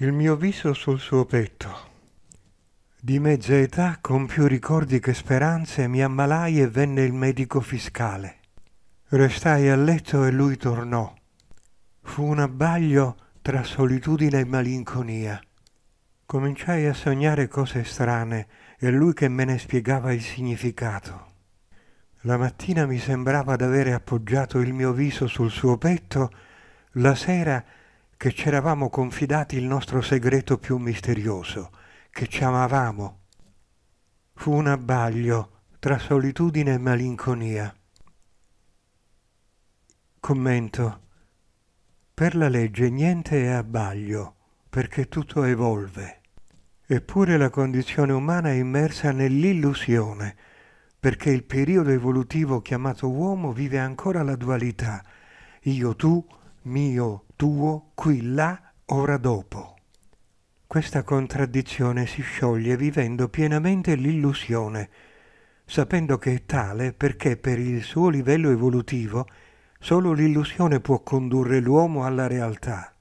Il mio viso sul suo petto. Di mezza età, con più ricordi che speranze, mi ammalai e venne il medico fiscale. Restai a letto e lui tornò. Fu un abbaglio tra solitudine e malinconia. Cominciai a sognare cose strane e lui che me ne spiegava il significato. La mattina mi sembrava d'avere appoggiato il mio viso sul suo petto, la sera che ci eravamo confidati il nostro segreto più misterioso, che ci amavamo. Fu un abbaglio tra solitudine e malinconia. Commento. Per la legge niente è abbaglio, perché tutto evolve. Eppure la condizione umana è immersa nell'illusione, perché il periodo evolutivo chiamato uomo vive ancora la dualità, io tu, mio, tuo, qui, là, ora dopo. Questa contraddizione si scioglie vivendo pienamente l'illusione, sapendo che è tale perché per il suo livello evolutivo solo l'illusione può condurre l'uomo alla realtà.